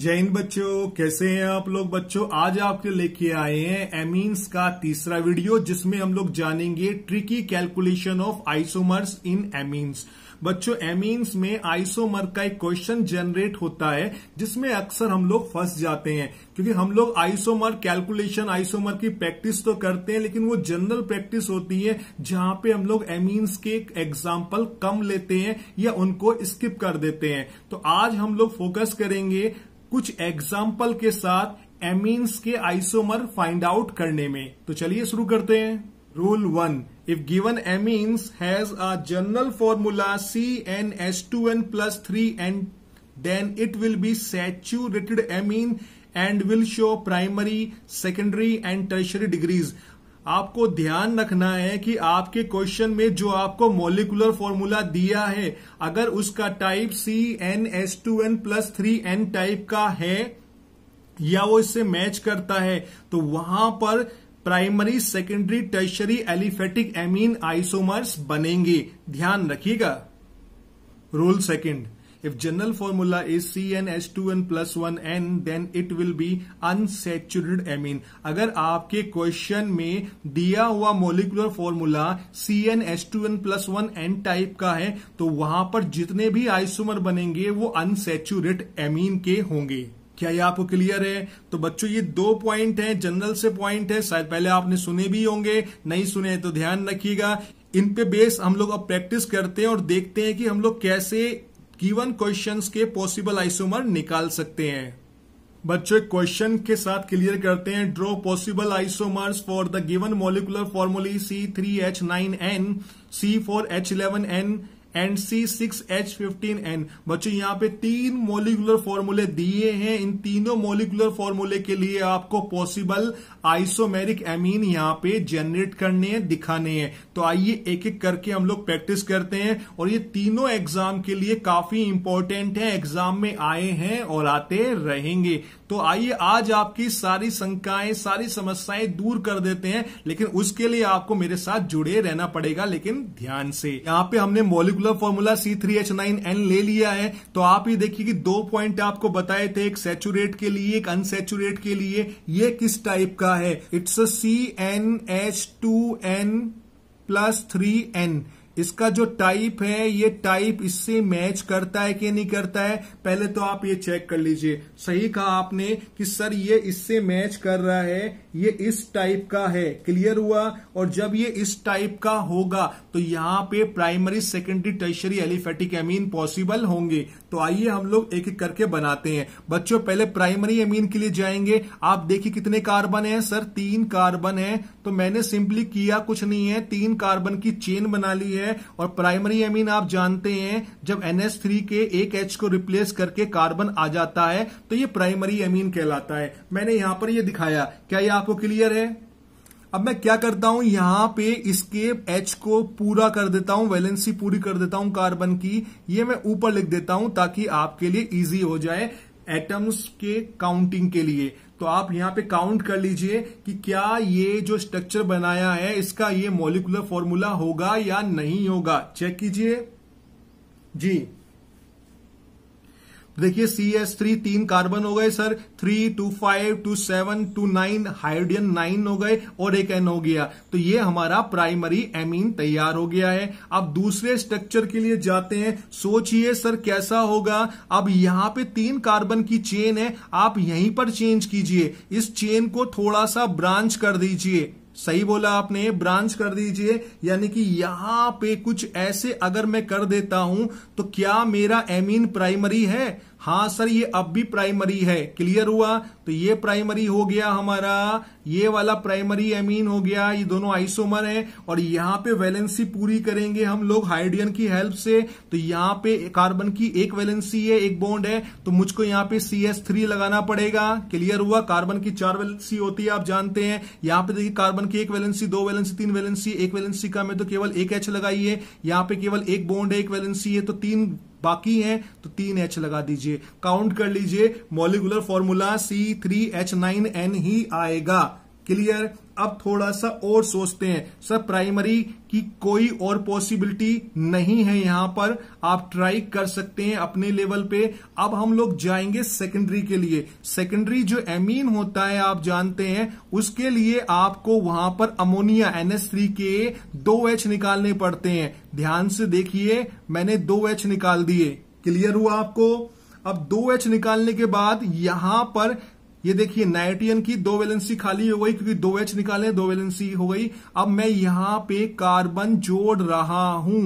जय हिंद बच्चों कैसे हैं आप लोग बच्चों आज आपके लेके आए हैं एमीन्स का तीसरा वीडियो जिसमें हम लोग जानेंगे tricky calculation of isomers in amines बच्चों एमीन्स में आइसोमर का एक क्वेश्चन जनरेट होता है जिसमें अक्सर हम लोग फंस जाते हैं क्योंकि हम लोग आइसोमर कैलकुलेशन आइसोमर की प्रैक्टिस तो करते हैं लेकिन वो जनरल प्रैक्टिस होती है जहां पे हम लोग एमीन्स के एग्जाम्पल कम लेते हैं या उनको स्किप कर देते हैं तो आज हम लोग फोकस करेंगे कुछ एग्जाम्पल के साथ एमीन्स के आइसोमर फाइंड आउट करने में तो चलिए शुरू करते हैं rule one if given amines has a general formula C N S two N plus three N then it will be saturated amine and will show primary secondary and tertiary degrees आपको ध्यान रखना है कि आपके question में जो आपको molecular formula दिया है अगर उसका type C N S two N plus three N type का है या वो इससे मैच करता है तो वहां पर primary secondary tertiary aliphatic amine isomers बनेंगे ध्यान रखिएगा rule second If general formula is h2n plus n then it will be unsaturated amine. अगर आपके क्वेश्चन में दिया हुआ molecular cn h2n plus n type का है तो वहां पर जितने भी isomer बनेंगे वो unsaturated amine के होंगे क्या ये आपको क्लियर है तो बच्चों ये दो पॉइंट हैं जनरल से पॉइंट है शायद पहले आपने सुने भी होंगे नहीं सुने तो ध्यान रखिएगा इन पे बेस हम लोग अब प्रैक्टिस करते हैं और देखते हैं कि हम लोग कैसे गिवन क्वेश्चंस के पॉसिबल आइसोमर निकाल सकते हैं बच्चों क्वेश्चन के साथ क्लियर करते हैं draw possible isomers for the given molecular formulae C three H nine N C four H eleven N and C six H fifteen N बच्चों यहाँ पे तीन मोलिकुलर फॉर्मूले दिए हैं इन तीनों मोलिकुलर फॉर्मूले के लिए आपको पॉसिबल आइसोमेरिक एमीन यहाँ पे जनरेट करने हैं दिखाने हैं तो आइए एक एक करके हम लोग प्रैक्टिस करते हैं और ये तीनों एग्जाम के लिए काफी इंपॉर्टेंट है एग्जाम में आए हैं और आते रहेंगे तो आइए आज आपकी सारी शंकाएं सारी समस्याएं दूर कर देते हैं लेकिन उसके लिए आपको मेरे साथ जुड़े रहना पड़ेगा लेकिन ध्यान से यहाँ पे हमने molecular formula C three H nine N ले लिया है तो आप ये देखिए कि दो पॉइंट आपको बताए थे एक सेचुरेट के लिए एक अनसेचुरेट के लिए ये किस टाइप का है it's C N H two N plus 3n इसका जो टाइप है ये टाइप इससे मैच करता है कि नहीं करता है पहले तो आप ये चेक कर लीजिए सही कहा आपने कि सर ये इससे मैच कर रहा है ये इस टाइप का है क्लियर हुआ और जब ये इस टाइप का होगा तो यहां पे primary secondary tertiary aliphatic amine possible होंगे तो आइए हम लोग एक एक करके बनाते हैं बच्चों पहले प्राइमरी एमीन के लिए जाएंगे आप देखिए कितने कार्बन है सर तीन कार्बन है तो मैंने सिंपली किया कुछ नहीं है तीन कार्बन की चेन बना ली है है और प्राइमरी एमिन आप जानते हैं जब एनएस थ्री के एक एच को रिप्लेस करके कार्बन आ जाता है तो ये प्राइमरी एमीन कहलाता है मैंने यहां पर ये दिखाया क्या ये आपको क्लियर है अब मैं क्या करता हूं यहां पे इसके एच को पूरा कर देता हूं वैलेंसी पूरी कर देता हूं कार्बन की ये मैं ऊपर लिख देता हूं ताकि आपके लिए इजी हो जाए एटम्स के काउंटिंग के लिए तो आप यहां पे काउंट कर लीजिए कि क्या ये जो स्ट्रक्चर बनाया है इसका ये मोलिकुलर फॉर्मूला होगा या नहीं होगा चेक कीजिए जी देखिए सी एस थ्री तीन कार्बन हो गए sir three two five two seven two nine hydrogen nine हो गए और एक एन हो गया तो ये हमारा प्राइमरी एमीन तैयार हो गया है अब दूसरे स्ट्रक्चर के लिए जाते हैं सोचिए सर कैसा होगा अब यहां पे तीन कार्बन की चेन है आप यहीं पर चेंज कीजिए इस चेन को थोड़ा सा ब्रांच कर दीजिए सही बोला आपने ब्रांच कर दीजिए यानी कि यहां पे कुछ ऐसे अगर मैं कर देता हूं तो क्या मेरा एमिन प्राइमरी है हाँ सर ये अब भी प्राइमरी है क्लियर हुआ तो ये प्राइमरी हो गया हमारा ये वाला प्राइमरी एमीन हो गया ये दोनों आइसोमर है और यहाँ पे वैलेंसी पूरी करेंगे हम लोग हाइड्रियन की हेल्प से तो यहाँ पे कार्बन की एक वैलेंसी है एक बॉन्ड है तो मुझको यहाँ पे सी एस थ्री लगाना पड़ेगा क्लियर हुआ कार्बन की चार वैलेंसी होती है आप जानते हैं यहाँ पे देखिए कार्बन की एक वैलेंसी दो वैलेंसी तीन वैलेंसी एक वैलेंसी का मैं तो केवल एक एच लगाई है यहाँ पे केवल एक बॉन्ड है एक वैलेंसी है तो तीन बाकी हैं तो तीन एच लगा दीजिए काउंट कर लीजिए molecular formula C three H nine N ही आएगा क्लियर अब थोड़ा सा और सोचते हैं सर प्राइमरी की कोई और पॉसिबिलिटी नहीं है यहां पर आप ट्राई कर सकते हैं अपने लेवल पे अब हम लोग जाएंगे सेकेंडरी के लिए सेकेंडरी जो एमीन होता है आप जानते हैं उसके लिए आपको वहां पर अमोनिया एनएस थ्री के दो एच निकालने पड़ते हैं ध्यान से देखिए मैंने दो एच निकाल दिए क्लियर हुआ आपको अब दो एच निकालने के बाद यहां पर ये देखिए नाइट्रियन की दो वैलेंसी खाली हो गई क्योंकि दो एच निकाले दो वैलेंसी हो गई अब मैं यहां पे कार्बन जोड़ रहा हूं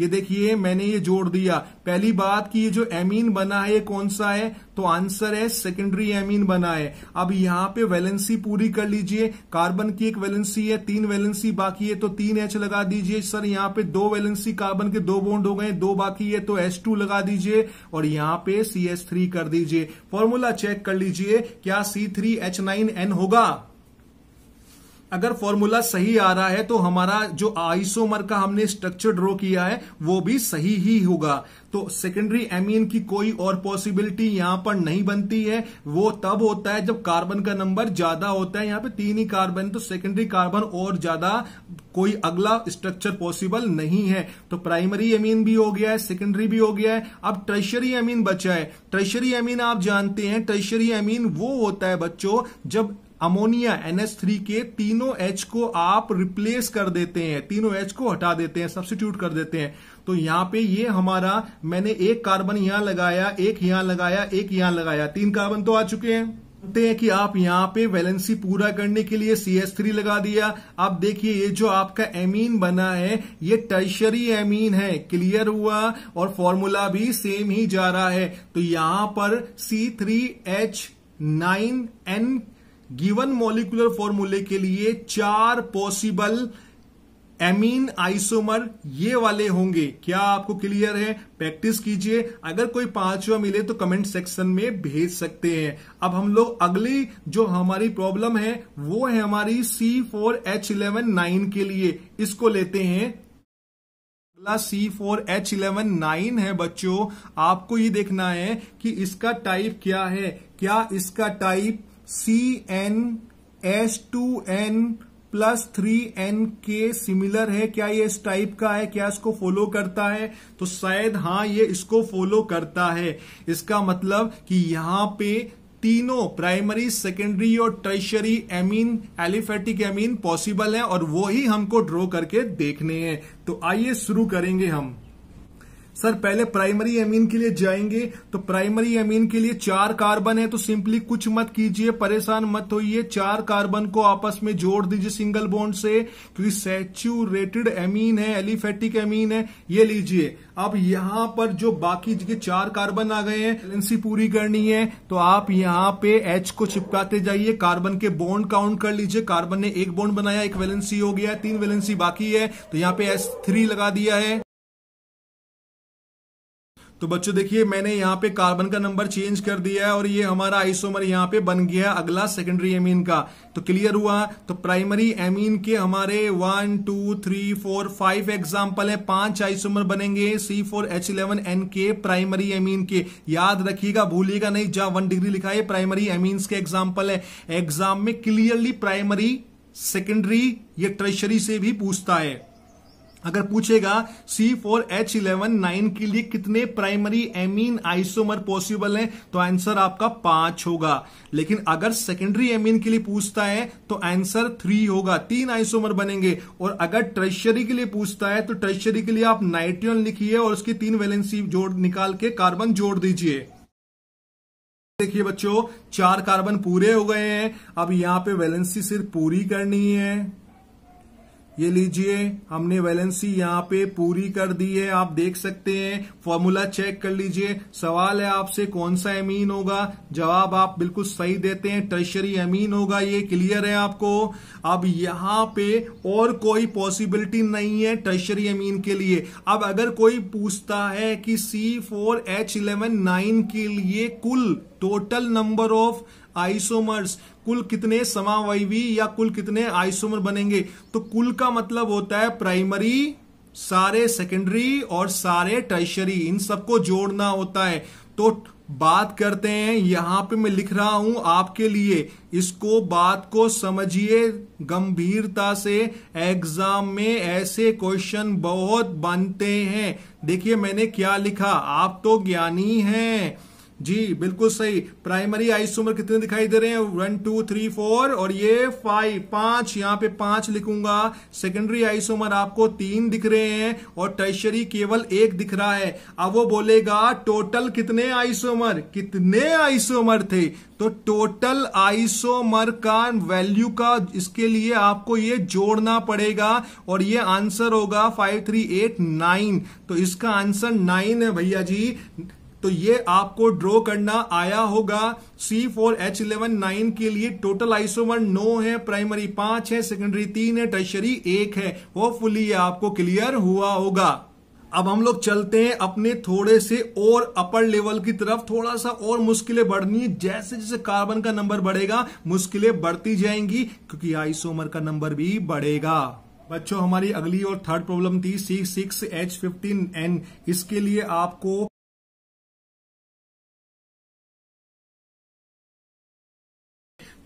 ये देखिए मैंने ये जोड़ दिया पहली बात कि ये जो एमीन बना है ये कौन सा है तो आंसर है सेकेंडरी एमीन बना है अब यहां पे वैलेंसी पूरी कर लीजिए कार्बन की एक वैलेंसी है तीन वैलेंसी बाकी है तो तीन एच लगा दीजिए सर यहाँ पे दो वैलेंसी कार्बन के दो बॉन्ड हो गए दो बाकी है तो एच टू लगा दीजिए और यहाँ पे सी थ्री कर दीजिए फॉर्मूला चेक कर लीजिए क्या C three H nine N होगा अगर फॉर्मूला सही आ रहा है तो हमारा जो आइसोमर का हमने स्ट्रक्चर ड्रॉ किया है वो भी सही ही होगा तो सेकेंडरी एमीन की कोई और पॉसिबिलिटी यहां पर नहीं बनती है वो तब होता है जब कार्बन का नंबर ज्यादा होता है यहां पे तीन ही कार्बन तो सेकेंडरी कार्बन और ज्यादा कोई अगला स्ट्रक्चर पॉसिबल नहीं है तो प्राइमरी एमीन भी हो गया है सेकेंडरी भी हो गया है अब ट्रेशरी एमीन बचा है ट्रेशरी एमीन आप जानते हैं ट्रेशरी एमीन वो होता है बच्चों जब अमोनिया थ्री के तीनों एच को आप रिप्लेस कर देते हैं तीनों एच को हटा देते हैं सब्सिट्यूट कर देते हैं तो यहां पे ये हमारा मैंने एक कार्बन यहां लगाया एक यहां लगाया एक यहां लगाया तीन कार्बन तो आ चुके हैं हैं कि आप यहाँ पे वैलेंसी पूरा करने के लिए सी एस थ्री लगा दिया आप देखिए ये जो आपका एमीन बना है ये टर्शरी एमीन है क्लियर हुआ और फॉर्मूला भी सेम ही जा रहा है तो यहां पर C three H nine N given molecular फॉर्मूले के लिए चार पॉसिबल एमीन आइसोमर ये वाले होंगे क्या आपको क्लियर है प्रैक्टिस कीजिए अगर कोई पांचवा मिले तो कमेंट सेक्शन में भेज सकते हैं अब हम लोग अगली जो हमारी प्रॉब्लम है वो है हमारी C four H eleven nine के लिए इसको लेते हैं अगला C four H eleven nine है बच्चों आपको ये देखना है कि इसका टाइप क्या है क्या इसका type C N S two N plus three N के सिमिलर है क्या ये इस टाइप का है क्या इसको फॉलो करता है तो शायद हाँ ये इसको फॉलो करता है इसका मतलब कि यहां पे तीनों प्राइमरी सेकेंडरी और tertiary amine aliphatic amine possible है और वो ही हमको ड्रॉ करके देखने हैं तो आइए शुरू करेंगे हम सर पहले प्राइमरी एमीन के लिए जाएंगे तो प्राइमरी एमीन के लिए चार कार्बन है तो सिंपली कुछ मत कीजिए परेशान मत होइए चार कार्बन को आपस में जोड़ दीजिए सिंगल बॉन्ड से क्योंकि सेचुरेटेड एमीन है एलिफेटिक एमीन है ये लीजिए अब यहां पर जो बाकी के चार कार्बन आ गए हैं बैलेंसी पूरी करनी है तो आप यहाँ पे एच को चिपकाते जाइए कार्बन के बॉन्ड काउंट कर लीजिए कार्बन ने एक बॉन्ड बनाया एक वेलेंसी हो गया तीन वेलेंसी बाकी है तो यहाँ पे एस थ्री लगा दिया है तो बच्चों देखिए मैंने यहाँ पे कार्बन का नंबर चेंज कर दिया है और ये हमारा आइसोमर यहाँ पे बन गया अगला सेकेंडरी एमीन का तो क्लियर हुआ तो प्राइमरी एमीन के हमारे one two three four five example है पांच आइसोमर बनेंगे C four H eleven N के प्राइमरी एमीन के याद रखिएगा भूलिएगा नहीं जहां वन डिग्री लिखा है प्राइमरी एमीन के एग्जाम्पल है एग्जाम में क्लियरली प्राइमरी सेकेंडरी या ट्रेशरी से भी पूछता है अगर पूछेगा C four H eleven nine के लिए कितने प्राइमरी एमीन आइसोमर पॉसिबल हैं तो आंसर आपका पांच होगा लेकिन अगर सेकेंडरी एमीन के लिए पूछता है तो आंसर थ्री होगा तीन आइसोमर बनेंगे और अगर ट्रेशरी के लिए पूछता है तो ट्रेशरी के लिए आप नाइट्रियन लिखिए और उसकी तीन वैलेंसी जोड़ निकाल के कार्बन जोड़ दीजिए देखिए बच्चों चार कार्बन पूरे हो गए हैं अब यहां पे वैलेंसी सिर्फ पूरी करनी है ये लीजिए हमने वैलेंसी यहाँ पे पूरी कर दी है आप देख सकते हैं फॉर्मूला चेक कर लीजिए सवाल है आपसे कौन सा अमीन होगा जवाब आप बिल्कुल सही देते हैं टर्शरी अमीन होगा ये क्लियर है आपको अब यहाँ पे और कोई पॉसिबिलिटी नहीं है टर्शरी अमीन के लिए अब अगर कोई पूछता है कि C four H eleven nine के लिए कुल टोटल नंबर ऑफ आइसोमर्स कुल कितने समावयवी या कुल कितने आइसोमर बनेंगे तो कुल का मतलब होता है प्राइमरी सारे सेकेंडरी और सारे टर्शरी इन सबको जोड़ना होता है तो बात करते हैं यहां पे मैं लिख रहा हूं आपके लिए इसको बात को समझिए गंभीरता से एग्जाम में ऐसे क्वेश्चन बहुत बनते हैं देखिए मैंने क्या लिखा आप तो ज्ञानी हैं जी बिल्कुल सही प्राइमरी आइसोमर कितने दिखाई दे रहे हैं वन टू थ्री फोर और ये फाइव पांच यहां पे पांच लिखूंगा सेकेंडरी आइसोमर आपको तीन दिख रहे हैं और टर्शरी केवल एक दिख रहा है अब वो बोलेगा टोटल कितने आइसोमर कितने आइसोमर थे तो टोटल आइसोमर का वैल्यू का इसके लिए आपको ये जोड़ना पड़ेगा और ये आंसर होगा फाइव थ्री एट नाइन तो इसका आंसर नाइन है भैया जी तो ये आपको ड्रॉ करना आया होगा C four H eleven nine के लिए टोटल आइसोमर नौ है प्राइमरी पांच है सेकेंडरी तीन है टर्शरी एक है होपफुली ये आपको क्लियर हुआ होगा अब हम लोग चलते हैं अपने थोड़े से और अपर लेवल की तरफ थोड़ा सा और मुश्किलें बढ़नी है जैसे जैसे कार्बन का नंबर बढ़ेगा मुश्किलें बढ़ती जाएंगी क्योंकि आइसोमर का नंबर भी बढ़ेगा बच्चों हमारी अगली और थर्ड प्रॉब्लम थी C six H fifteen N इसके लिए आपको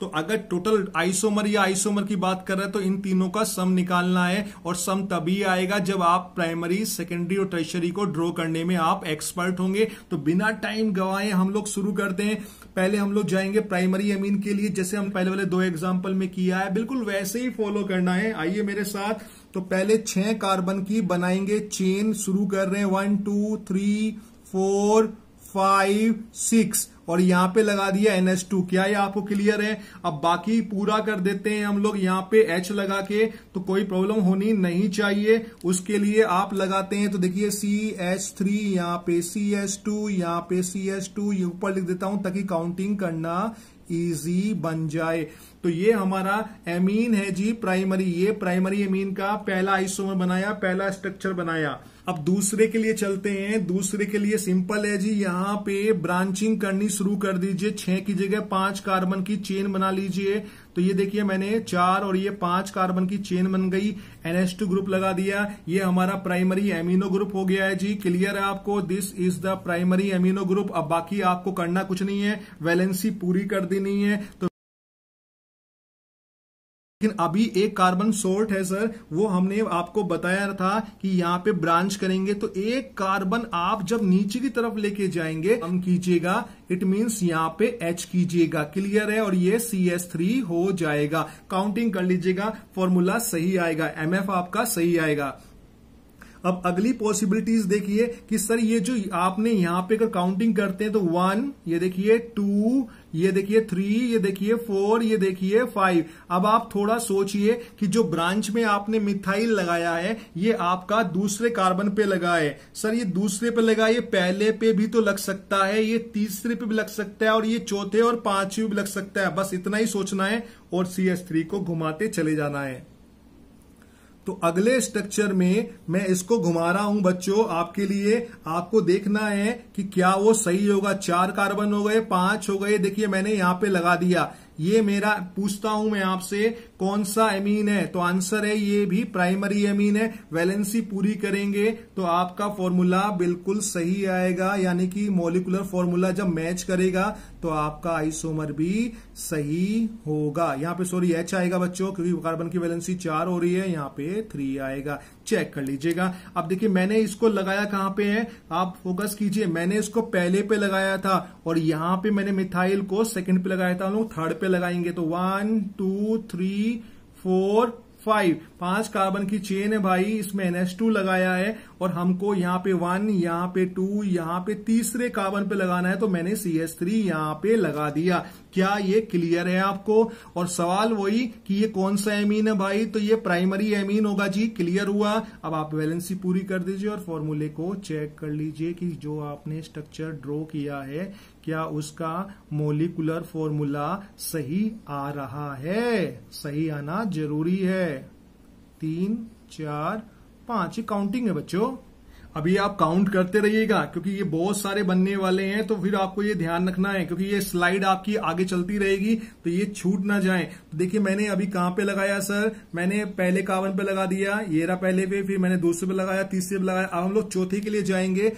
तो अगर टोटल आइसोमर या आइसोमर की बात कर रहे हैं तो इन तीनों का सम निकालना है और सम तभी आएगा जब आप प्राइमरी सेकेंडरी और ट्रेशरी को ड्रॉ करने में आप एक्सपर्ट होंगे तो बिना टाइम गवाए हम लोग शुरू करते हैं पहले हम लोग जाएंगे प्राइमरी अमीन के लिए जैसे हम पहले वाले दो एग्जाम्पल में किया है बिल्कुल वैसे ही फॉलो करना है आइए मेरे साथ तो पहले छह कार्बन की बनाएंगे चेन शुरू कर रहे हैं one two three four five six और यहां पे लगा दिया एन एच टू क्या ये आपको क्लियर है अब बाकी पूरा कर देते हैं हम लोग यहां पे एच लगा के तो कोई प्रॉब्लम होनी नहीं चाहिए उसके लिए आप लगाते हैं तो देखिए सी एच थ्री यहां पे सी एच टू यहां पे सी एच टू ये ऊपर लिख देता हूं ताकि काउंटिंग करना इजी बन जाए तो ये हमारा एमीन है जी प्राइमरी ये प्राइमरी एमीन का पहला आइसोमर बनाया पहला स्ट्रक्चर बनाया अब दूसरे के लिए चलते हैं दूसरे के लिए सिंपल है जी यहां पे ब्रांचिंग करनी शुरू कर दीजिए छह की जगह पांच कार्बन की चेन बना लीजिए तो ये देखिए मैंने चार और ये पांच कार्बन की चेन बन गई एनएस टू ग्रुप लगा दिया ये हमारा प्राइमरी एमिनो ग्रुप हो गया है जी क्लियर है आपको this is the primary amino group अब बाकी आपको करना कुछ नहीं है वैलेंसी पूरी कर देनी है तो लेकिन अभी एक कार्बन सोल्ट है सर वो हमने आपको बताया था कि यहाँ पे ब्रांच करेंगे तो एक कार्बन आप जब नीचे की तरफ लेके जाएंगे हम कीजिएगा इट मींस यहाँ पे एच कीजिएगा क्लियर है और ये सी एस थ्री हो जाएगा काउंटिंग कर लीजिएगा फॉर्मूला सही आएगा एफ आपका सही आएगा अब अगली पॉसिबिलिटीज देखिए कि सर ये जो आपने यहां पे अगर काउंटिंग करते हैं तो वन ये देखिए टू ये देखिए थ्री ये देखिए फोर ये देखिए फाइव अब आप थोड़ा सोचिए कि जो ब्रांच में आपने मिथाइल लगाया है ये आपका दूसरे कार्बन पे लगा है सर ये दूसरे पे लगा ये पहले पे भी तो लग सकता है ये तीसरे पे भी लग सकता है और ये चौथे और पांचवे भी लग सकता है बस इतना ही सोचना है और सी एस थ्री को घुमाते चले जाना है तो अगले स्ट्रक्चर में मैं इसको घुमा रहा हूं बच्चों आपके लिए आपको देखना है कि क्या वो सही होगा चार कार्बन हो गए पांच हो गए देखिए मैंने यहां पे लगा दिया ये मेरा पूछता हूं मैं आपसे कौन सा एमीन है तो आंसर है ये भी प्राइमरी एमीन है वैलेंसी पूरी करेंगे तो आपका फॉर्मूला बिल्कुल सही आएगा यानी कि मोलिकुलर फॉर्मूला जब मैच करेगा तो आपका आइसोमर भी सही होगा यहाँ पे सॉरी एच आएगा बच्चों क्योंकि कार्बन की वैलेंसी चार हो रही है यहाँ पे थ्री आएगा चेक कर लीजिएगा अब देखिए मैंने इसको लगाया कहां पे है आप फोकस कीजिए मैंने इसको पहले पे लगाया था और यहां पे मैंने मिथाइल को सेकंड पे लगाया था हम लोग थर्ड पे लगाएंगे तो one two three four five पांच कार्बन की चेन है भाई इसमें एनएस टू लगाया है और हमको यहाँ पे वन यहाँ पे टू यहाँ पे तीसरे कार्बन पे लगाना है तो मैंने सी एस थ्री यहाँ पे लगा दिया क्या ये क्लियर है आपको और सवाल वही कि ये कौन सा एमीन है भाई तो ये प्राइमरी एमीन होगा जी क्लियर हुआ अब आप वैलेंसी पूरी कर दीजिए और फॉर्मूले को चेक कर लीजिए कि जो आपने स्ट्रक्चर ड्रॉ किया है क्या उसका मोलिकुलर फॉर्मूला सही आ रहा है सही आना जरूरी है तीन चार पांच काउंटिंग है बच्चों अभी आप काउंट करते रहिएगा क्योंकि ये बहुत सारे बनने वाले हैं तो फिर आपको ये ध्यान रखना है क्योंकि ये स्लाइड आपकी आगे चलती रहेगी तो ये छूट ना जाए तो देखिए मैंने अभी कहाँ पे लगाया सर मैंने पहले कावन पे लगा दिया येरा पहले पे फिर मैंने दूसरे पे लगाया तीसरे पे लगाया अब हम लोग चौथे के लिए जाएंगे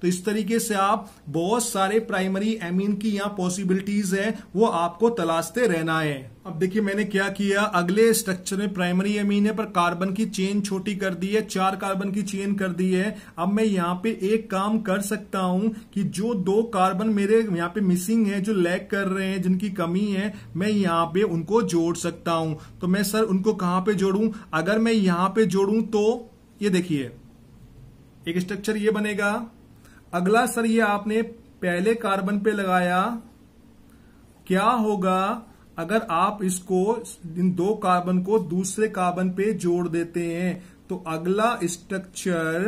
तो इस तरीके से आप बहुत सारे प्राइमरी एमिन की यहाँ पॉसिबिलिटीज है वो आपको तलाशते रहना है अब देखिए मैंने क्या किया अगले स्ट्रक्चर में प्राइमरी एमीन है पर कार्बन की चेन छोटी कर दी है चार कार्बन की चेन कर दी है अब मैं यहाँ पे एक काम कर सकता हूं कि जो दो कार्बन मेरे यहाँ पे मिसिंग है जो लैग कर रहे हैं जिनकी कमी है मैं यहाँ पे उनको जोड़ सकता हूं तो मैं सर उनको कहाँ पे जोड़ू अगर मैं यहाँ पे जोड़ू तो ये देखिए एक स्ट्रक्चर ये बनेगा अगला सर ये आपने पहले कार्बन पे लगाया क्या होगा अगर आप इसको इन दो कार्बन को दूसरे कार्बन पे जोड़ देते हैं तो अगला स्ट्रक्चर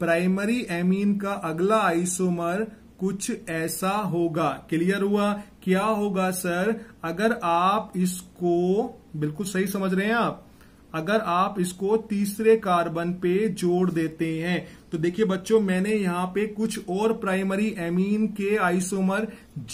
प्राइमरी एमीन का अगला आइसोमर कुछ ऐसा होगा क्लियर हुआ क्या होगा सर अगर आप इसको बिल्कुल सही समझ रहे हैं आप अगर आप इसको तीसरे कार्बन पे जोड़ देते हैं तो देखिए बच्चों मैंने यहाँ पे कुछ और प्राइमरी एमीन के आइसोमर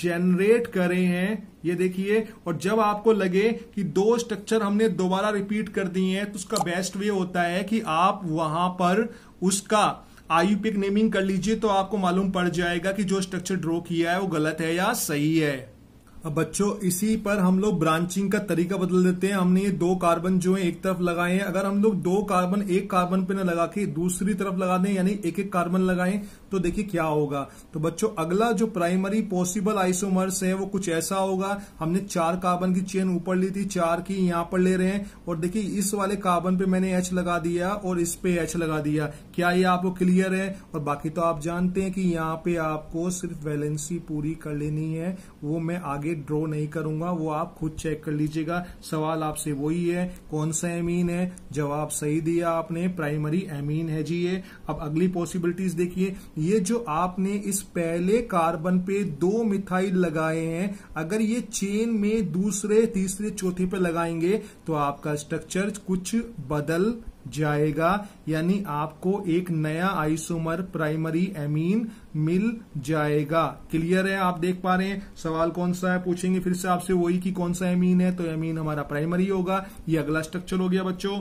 जनरेट करे हैं ये देखिए और जब आपको लगे कि दो स्ट्रक्चर हमने दोबारा रिपीट कर दिए हैं तो उसका बेस्ट वे होता है कि आप वहां पर उसका पिक नेमिंग कर लीजिए तो आपको मालूम पड़ जाएगा कि जो स्ट्रक्चर ड्रॉ किया है वो गलत है या सही है अब बच्चों इसी पर हम लोग ब्रांचिंग का तरीका बदल देते हैं हमने ये दो कार्बन जो है एक तरफ लगाए हैं अगर हम लोग दो कार्बन एक कार्बन पे न लगा के दूसरी तरफ लगा दें यानी एक एक कार्बन लगाएं तो देखिए क्या होगा तो बच्चों अगला जो प्राइमरी पॉसिबल आइसोमर्स है वो कुछ ऐसा होगा हमने चार कार्बन की चेन ऊपर ली थी चार की यहां पर ले रहे हैं और देखिए इस वाले कार्बन पे मैंने एच लगा दिया और इस पे एच लगा दिया क्या ये आपको क्लियर है और बाकी तो आप जानते हैं कि यहाँ पे आपको सिर्फ वैलेंसी पूरी कर लेनी है वो मैं आगे ड्रॉ नहीं करूंगा वो आप खुद चेक कर लीजिएगा सवाल आपसे वही है कौन सा एमीन है जवाब सही दिया आपने प्राइमरी एमीन है जी ये अब अगली पॉसिबिलिटीज देखिए ये जो आपने इस पहले कार्बन पे दो मिथाइल लगाए हैं अगर ये चेन में दूसरे तीसरे चौथे पे लगाएंगे तो आपका स्ट्रक्चर कुछ बदल जाएगा यानी आपको एक नया आइसोमर प्राइमरी एमीन मिल जाएगा क्लियर है आप देख पा रहे हैं सवाल कौन सा है पूछेंगे फिर से आपसे वही कि कौन सा एमीन है तो एमीन हमारा प्राइमरी होगा ये अगला स्ट्रक्चर हो गया बच्चों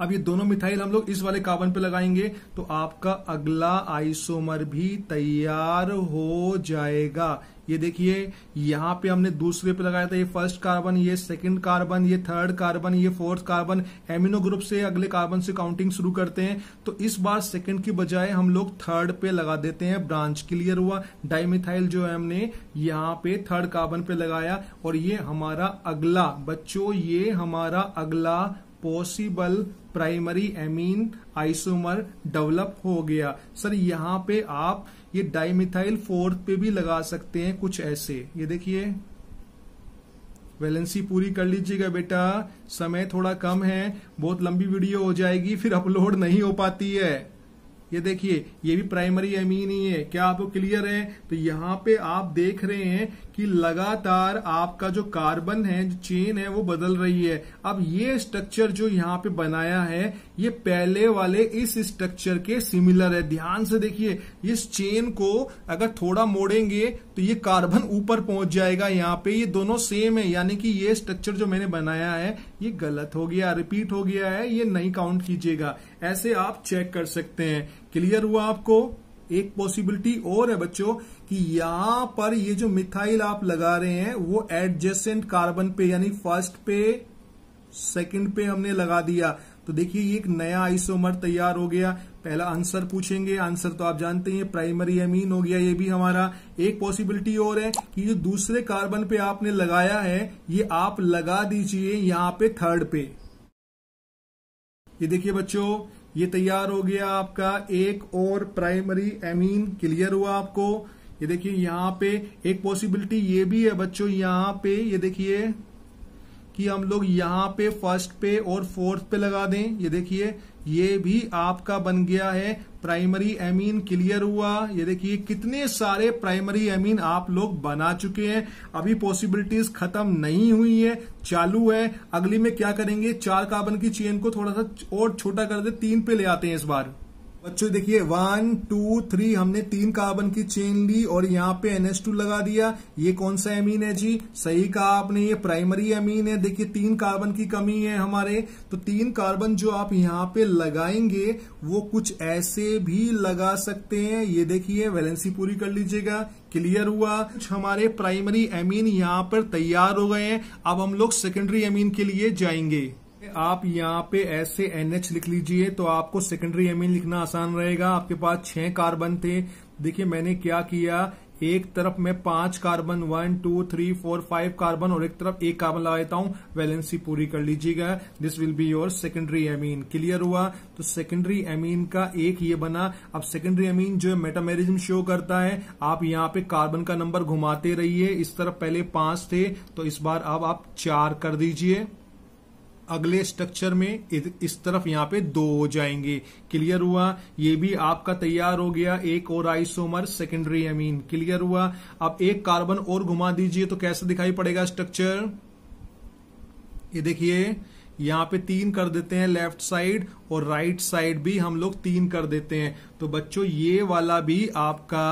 अब ये दोनों मिथाइल हम लोग इस वाले कार्बन पे लगाएंगे तो आपका अगला आइसोमर भी तैयार हो जाएगा ये देखिए यहाँ पे हमने दूसरे पे लगाया था ये फर्स्ट कार्बन ये सेकंड कार्बन ये थर्ड कार्बन ये फोर्थ कार्बन एमिनो ग्रुप से अगले कार्बन से काउंटिंग शुरू करते हैं तो इस बार सेकंड की बजाय हम लोग थर्ड पे लगा देते हैं ब्रांच क्लियर हुआ डाइमिथाइल जो है हमने यहाँ पे थर्ड कार्बन पे लगाया और ये हमारा अगला बच्चों ये हमारा अगला possible primary amine isomer develop हो गया सर यहाँ पे आप ये डाइमिथाइल फोर्थ पे भी लगा सकते हैं कुछ ऐसे ये देखिए वैलेंसी पूरी कर लीजिएगा बेटा समय थोड़ा कम है बहुत लंबी वीडियो हो जाएगी फिर अपलोड नहीं हो पाती है ये देखिए ये भी प्राइमरी एमीन ही है क्या आपको क्लियर है तो यहाँ पे आप देख रहे हैं कि लगातार आपका जो कार्बन है जो चेन है वो बदल रही है अब ये स्ट्रक्चर जो यहाँ पे बनाया है ये पहले वाले इस स्ट्रक्चर के सिमिलर है ध्यान से देखिए इस चेन को अगर थोड़ा मोड़ेंगे तो ये कार्बन ऊपर पहुंच जाएगा यहाँ पे ये दोनों सेम है यानी कि ये स्ट्रक्चर जो मैंने बनाया है ये गलत हो गया रिपीट हो गया है ये नहीं काउंट कीजिएगा ऐसे आप चेक कर सकते हैं क्लियर हुआ आपको एक पॉसिबिलिटी और है बच्चों कि यहां पर ये जो मिथाइल आप लगा रहे हैं वो एडजेसेंट कार्बन पे यानी फर्स्ट पे सेकंड पे हमने लगा दिया तो देखिए ये एक नया आइसोमर तैयार हो गया पहला आंसर पूछेंगे आंसर तो आप जानते हैं प्राइमरी एमीन हो गया ये भी हमारा एक पॉसिबिलिटी और है कि जो दूसरे कार्बन पे आपने लगाया है ये आप लगा दीजिए यहाँ पे थर्ड पे ये देखिए बच्चों ये तैयार हो गया आपका एक और प्राइमरी एमीन क्लियर हुआ आपको ये देखिए यहां पे एक पॉसिबिलिटी ये भी है बच्चों यहां पे ये देखिए कि हम लोग यहां पे फर्स्ट पे और फोर्थ पे लगा दें ये देखिए ये भी आपका बन गया है प्राइमरी एमीन क्लियर हुआ ये देखिए कितने सारे प्राइमरी एमीन आप लोग बना चुके हैं अभी पॉसिबिलिटीज खत्म नहीं हुई है चालू है अगली में क्या करेंगे चार कार्बन की चेन को थोड़ा सा और छोटा कर दे तीन पे ले आते हैं इस बार बच्चों देखिए वन टू थ्री हमने तीन कार्बन की चेन ली और यहाँ पे एनएस लगा दिया ये कौन सा एमीन है जी सही कहा आपने ये प्राइमरी एमीन है देखिए तीन कार्बन की कमी है हमारे तो तीन कार्बन जो आप यहाँ पे लगाएंगे वो कुछ ऐसे भी लगा सकते हैं ये देखिए वैलेंसी पूरी कर लीजिएगा क्लियर हुआ हमारे प्राइमरी एमीन यहाँ पर तैयार हो गए हैं अब हम लोग सेकेंडरी एमीन के लिए जाएंगे आप यहाँ पे ऐसे एन एच लिख लीजिए तो आपको सेकेंडरी एमिन e लिखना आसान रहेगा आपके पास छह कार्बन थे देखिए मैंने क्या किया एक तरफ मैं पांच carbon one two three four five carbon और एक तरफ एक कार्बन लगा देता हूं वैलेंसी पूरी कर लीजिएगा this will be your secondary amine clear हुआ तो सेकेंडरी एमीन का एक ये बना अब सेकेंडरी एमीन जो है मेटामेरिज्म शो करता है आप यहाँ पे कार्बन का नंबर घुमाते रहिए इस तरफ पहले पांच थे तो इस बार अब आप चार कर दीजिए अगले स्ट्रक्चर में इस तरफ यहाँ पे दो हो जाएंगे क्लियर हुआ ये भी आपका तैयार हो गया एक और आइसोमर सेकेंडरी अमीन क्लियर हुआ अब एक कार्बन और घुमा दीजिए तो कैसे दिखाई पड़ेगा स्ट्रक्चर ये देखिए यहां पे तीन कर देते हैं लेफ्ट साइड और राइट साइड भी हम लोग तीन कर देते हैं तो बच्चों ये वाला भी आपका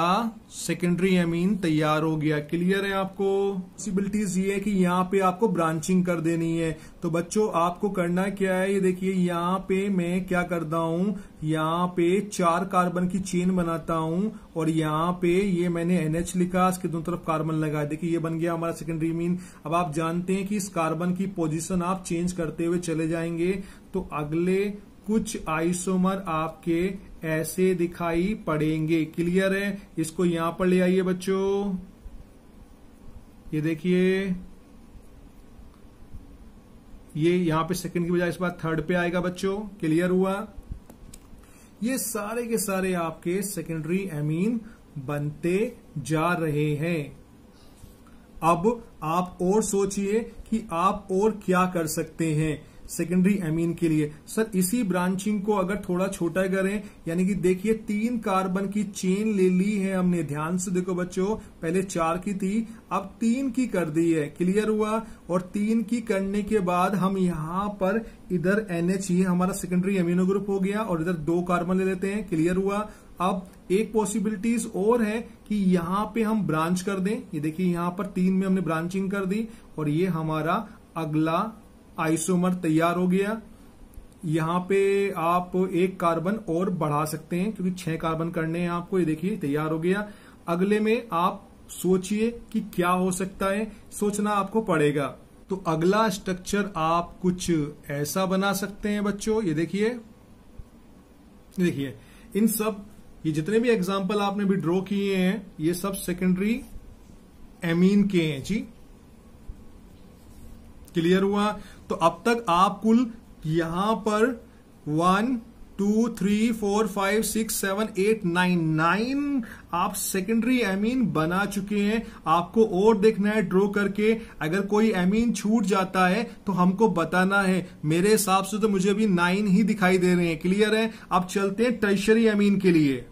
सेकेंडरी अमीन तैयार हो गया क्लियर है आपको पॉसिबिलिटीज ये है कि यहाँ पे आपको ब्रांचिंग कर देनी है तो बच्चों आपको करना क्या है ये देखिए यहाँ पे मैं क्या करता हूँ यहाँ पे चार कार्बन की चेन बनाता हूं और यहाँ पे ये मैंने एनएच लिखा इसके दोनों तरफ कार्बन लगाया देखिए ये बन गया हमारा सेकेंडरी मीन अब आप जानते हैं कि इस कार्बन की पोजिशन आप चेंज करते हुए चले जाएंगे तो अगले कुछ आइसोमर आपके ऐसे दिखाई पड़ेंगे क्लियर है इसको यहां पर ले आइए बच्चों ये देखिए ये यहां पे सेकंड की बजाय इस बार थर्ड पे आएगा बच्चों क्लियर हुआ ये सारे के सारे आपके सेकेंडरी एमीन बनते जा रहे हैं अब आप और सोचिए कि आप और क्या कर सकते हैं सेकेंडरी एमीन के लिए सर इसी ब्रांचिंग को अगर थोड़ा छोटा करें यानी कि देखिए तीन कार्बन की चेन ले ली है हमने ध्यान से देखो बच्चों पहले चार की थी अब तीन की कर दी है क्लियर हुआ और तीन की करने के बाद हम यहां पर इधर एनएच ये हमारा सेकेंडरी एमिनो ग्रुप हो गया और इधर दो कार्बन ले लेते हैं क्लियर हुआ अब एक पॉसिबिलिटीज और है कि यहां पे हम ब्रांच कर दें ये देखिए यहां पर तीन में हमने ब्रांचिंग कर दी और ये हमारा अगला आइसोमर तैयार हो गया यहां पे आप एक कार्बन और बढ़ा सकते हैं क्योंकि छह कार्बन करने हैं आपको ये देखिए तैयार हो गया अगले में आप सोचिए कि क्या हो सकता है सोचना आपको पड़ेगा तो अगला स्ट्रक्चर आप कुछ ऐसा बना सकते हैं बच्चों ये देखिए देखिए इन सब ये जितने भी एग्जाम्पल आपने भी ड्रॉ किए हैं ये सब सेकेंडरी एमीन के हैं जी क्लियर हुआ तो अब तक आप कुल यहां पर one two three four five six seven eight nine nine आप सेकेंडरी एमीन बना चुके हैं आपको और देखना है ड्रॉ करके अगर कोई एमीन छूट जाता है तो हमको बताना है मेरे हिसाब से तो मुझे अभी नाइन ही दिखाई दे रहे हैं क्लियर है अब चलते हैं टर्शरी एमीन के लिए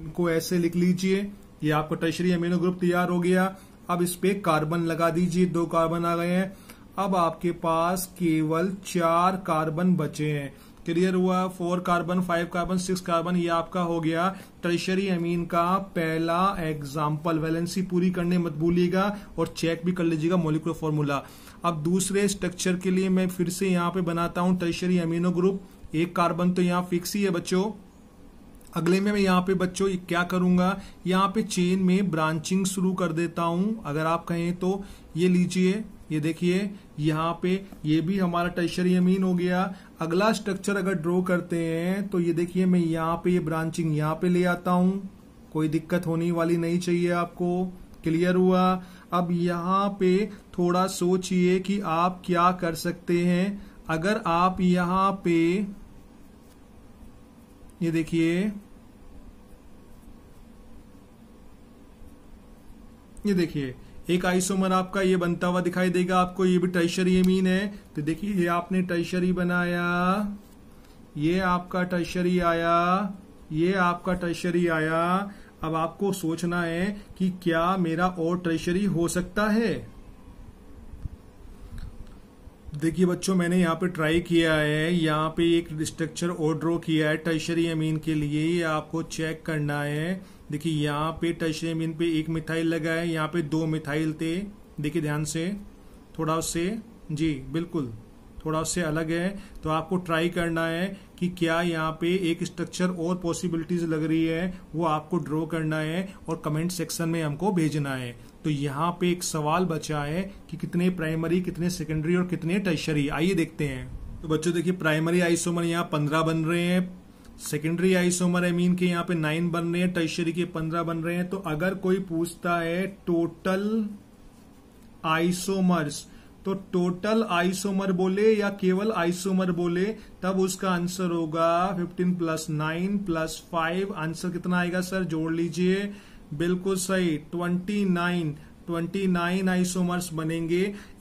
इनको ऐसे लिख लीजिए ये आपको टर्शरी एमीनो ग्रुप तैयार हो गया अब इस पे कार्बन लगा दीजिए दो कार्बन आ गए हैं अब आपके पास केवल चार कार्बन बचे हैं क्लियर हुआ four carbon five carbon six carbon ये आपका हो गया ट्रेशरी अमीन का पहला एग्जाम्पल वैलेंसी पूरी करने मत भूलिएगा और चेक भी कर लीजिएगा मोलिकुलर फॉर्मूला अब दूसरे स्ट्रक्चर के लिए मैं फिर से यहाँ पे बनाता हूँ ट्रेशरी अमीनो ग्रुप एक कार्बन तो यहाँ फिक्स ही है बच्चों अगले में मैं यहाँ पे बच्चों क्या करूंगा यहाँ पे चेन में ब्रांचिंग शुरू कर देता हूं अगर आप कहें तो ये लीजिए ये देखिए यहाँ पे ये भी हमारा टर्शरी अमीन हो गया अगला स्ट्रक्चर अगर ड्रॉ करते हैं तो ये देखिए मैं यहाँ पे ये ब्रांचिंग यहाँ पे ले आता हूँ कोई दिक्कत होने वाली नहीं चाहिए आपको क्लियर हुआ अब यहाँ पे थोड़ा सोचिए कि आप क्या कर सकते हैं अगर आप यहाँ पे ये देखिए ये देखिए एक आइसोमर आपका ये बनता हुआ दिखाई देगा आपको ये भी टर्शरी अमीन है तो देखिए ये आपने टर्शरी बनाया ये आपका टर्शरी आया ये आपका टर्शरी आया अब आपको सोचना है कि क्या मेरा और ट्रेशरी हो सकता है देखिए बच्चों मैंने यहाँ पे ट्राई किया है यहाँ पे एक स्ट्रक्चर और ड्रॉ किया है टर्शरी अमीन के लिए ये आपको चेक करना है देखिए यहाँ पे टर्शरेमिन पे एक मिथाइल लगा है यहाँ पे दो मिथाइल थे देखिए ध्यान से थोड़ा उससे जी बिल्कुल थोड़ा उससे अलग है तो आपको ट्राई करना है कि क्या यहाँ पे एक स्ट्रक्चर और पॉसिबिलिटीज लग रही है वो आपको ड्रॉ करना है और कमेंट सेक्शन में हमको भेजना है तो यहाँ पे एक सवाल बचा है कि कितने प्राइमरी कितने सेकेंडरी और कितने टर्शरी आइए देखते हैं तो बच्चों देखिए प्राइमरी आइसोमर यहाँ पंद्रह बन रहे हैं सेकेंडरी आइसोमर एमीन के यहां पे नाइन बन रहे हैं टर्शरी के पंद्रह बन रहे हैं तो अगर कोई पूछता है टोटल आइसोमर्स तो टोटल आइसोमर बोले या केवल आइसोमर बोले तब उसका आंसर होगा 15 plus nine plus five answer कितना आएगा सर जोड़ लीजिए बिल्कुल सही 29 29 आइसोमर्स बनेंगे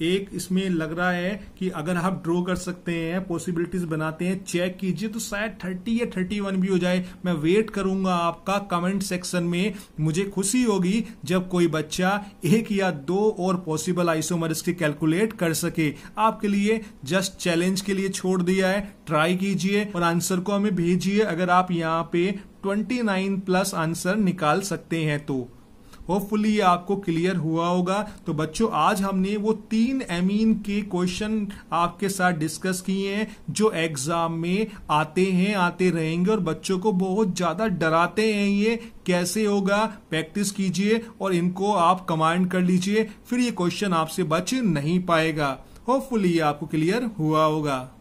एक इसमें लग रहा है कि अगर आप ड्रॉ कर सकते हैं पॉसिबिलिटीज बनाते हैं चेक कीजिए तो शायद 30 या 31 भी हो जाए मैं वेट करूंगा आपका कमेंट सेक्शन में मुझे खुशी होगी जब कोई बच्चा एक या दो और पॉसिबल आइसोमर्स के कैलकुलेट कर सके आपके लिए जस्ट चैलेंज के लिए छोड़ दिया है ट्राई कीजिए और आंसर को हमें भेजिए अगर आप यहाँ पे 29 प्लस आंसर निकाल सकते हैं तो होपफुली ये आपको क्लियर हुआ होगा तो बच्चों आज हमने वो तीन एमीन के क्वेश्चन आपके साथ डिस्कस किए हैं जो एग्जाम में आते हैं आते रहेंगे और बच्चों को बहुत ज्यादा डराते हैं ये कैसे होगा प्रैक्टिस कीजिए और इनको आप कमांड कर लीजिए फिर ये क्वेश्चन आपसे बच नहीं पाएगा होपफुली ये आपको क्लियर हुआ होगा